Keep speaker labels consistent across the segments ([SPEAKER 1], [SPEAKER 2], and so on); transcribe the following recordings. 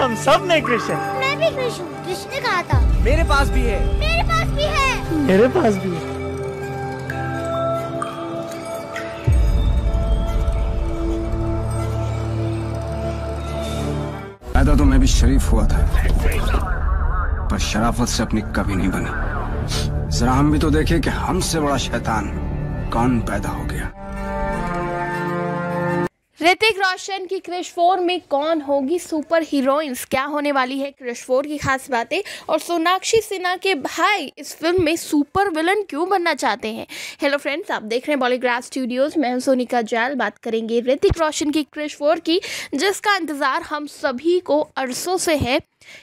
[SPEAKER 1] हम सब में कृष्ण मैं भी कृष्ण हूँ कृष्ण कहा था मेरे पास भी है मेरे पास भी है मेरे पास भी है पैदा तो मैं भी शरीफ हुआ था पर शराफत से अपनी कभी नहीं बनी जरा हम भी तो देखें कि हमसे बड़ा शैतान कौन पैदा हो गया ऋतिक रोशन की क्रिश फोर में कौन होगी सुपर हीरोइंस क्या होने वाली है क्रिश फोर की खास बातें और सोनाक्षी सिन्हा के भाई इस फिल्म में सुपर विलन क्यों बनना चाहते हैं हेलो फ्रेंड्स आप देख रहे हैं बॉलीग्राफ स्टूडियोज मैं हूं सोनिका जैल बात करेंगे ऋतिक रोशन की क्रिश फोर की जिसका इंतज़ार हम सभी को अरसों से है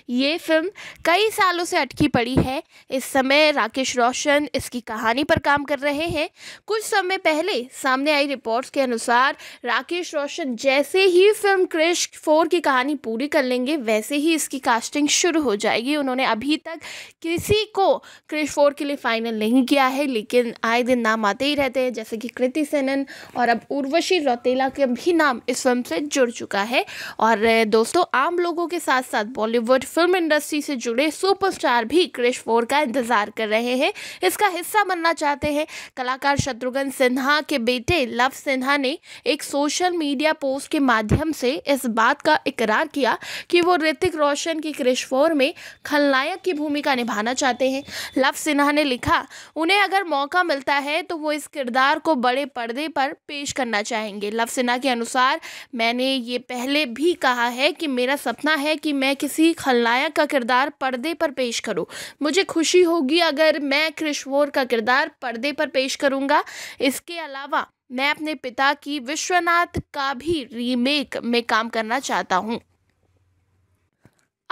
[SPEAKER 1] ये फिल्म कई सालों से अटकी पड़ी है इस समय राकेश रोशन इसकी कहानी पर काम कर रहे हैं कुछ समय पहले सामने आई रिपोर्ट्स के अनुसार राकेश रोशन जैसे ही फिल्म क्रिश फोर की कहानी पूरी कर लेंगे वैसे ही इसकी कास्टिंग शुरू हो जाएगी उन्होंने अभी तक किसी को क्रिश फोर के लिए फाइनल नहीं किया है लेकिन आए दिन नाम आते ही रहते हैं जैसे कि कृति सेनन और अब उर्वशी रौतेला का भी नाम इस फिल्म से जुड़ चुका है और दोस्तों आम लोगों के साथ साथ बॉलीवुड बॉलीवुड फिल्म इंडस्ट्री से जुड़े सुपरस्टार भी क्रिश फोर का इंतजार कर रहे हैं इसका हिस्सा बनना चाहते हैं कलाकार शत्रुघ्न सिन्हा के बेटे लव सिन्हा ने एक सोशल मीडिया पोस्ट के माध्यम से इस बात का इकरार किया कि वो ऋतिक रोशन की क्रिश फोर में खलनायक की भूमिका निभाना चाहते हैं लव सिन्हा ने लिखा उन्हें अगर मौका मिलता है तो वो इस किरदार को बड़े पर्दे पर पेश करना चाहेंगे लव सिन्हा के अनुसार मैंने ये पहले भी कहा है कि मेरा सपना है कि मैं किसी की खलनायक का किरदार पर्दे पर पेश करो मुझे खुशी होगी अगर मैं क्रिशवोर का किरदार पर्दे पर पेश करूंगा इसके अलावा मैं अपने पिता की विश्वनाथ का भी रीमेक में काम करना चाहता हूं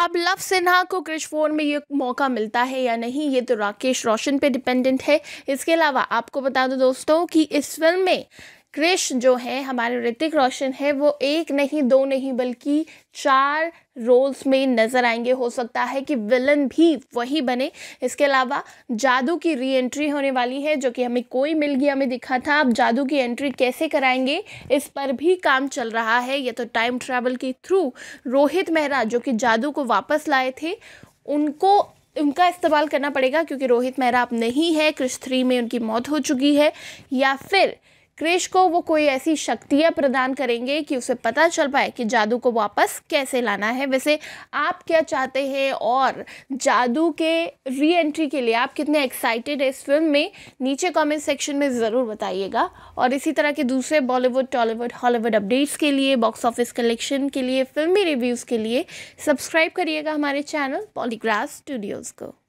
[SPEAKER 1] अब लव सिन्हा को क्रिशफोर में ये मौका मिलता है या नहीं ये तो राकेश रोशन पे डिपेंडेंट है इसके अलावा आपको बता दो दोस्तों कि इस फिल्म में कृष जो है हमारे ऋतिक रोशन है वो एक नहीं दो नहीं बल्कि चार रोल्स में नज़र आएंगे हो सकता है कि विलन भी वही बने इसके अलावा जादू की री एंट्री होने वाली है जो कि हमें कोई मिल गया हमें दिखा था अब जादू की एंट्री कैसे कराएंगे इस पर भी काम चल रहा है ये तो टाइम ट्रैवल के थ्रू रोहित मेहरा जो कि जादू को वापस लाए थे उनको उनका इस्तेमाल करना पड़ेगा क्योंकि रोहित मेहरा अब नहीं है क्रिश थ्री में उनकी मौत हो चुकी है या फिर क्रिश को वो कोई ऐसी शक्तियाँ प्रदान करेंगे कि उसे पता चल पाए कि जादू को वापस कैसे लाना है वैसे आप क्या चाहते हैं और जादू के री एंट्री के लिए आप कितने एक्साइटेड हैं इस फिल्म में नीचे कमेंट सेक्शन में ज़रूर बताइएगा और इसी तरह के दूसरे बॉलीवुड टॉलीवुड हॉलीवुड अपडेट्स के लिए बॉक्स ऑफिस कलेक्शन के लिए फिल्मी रिव्यूज़ के लिए सब्सक्राइब करिएगा हमारे चैनल पॉलीग्राफ स्टूडियोज़ को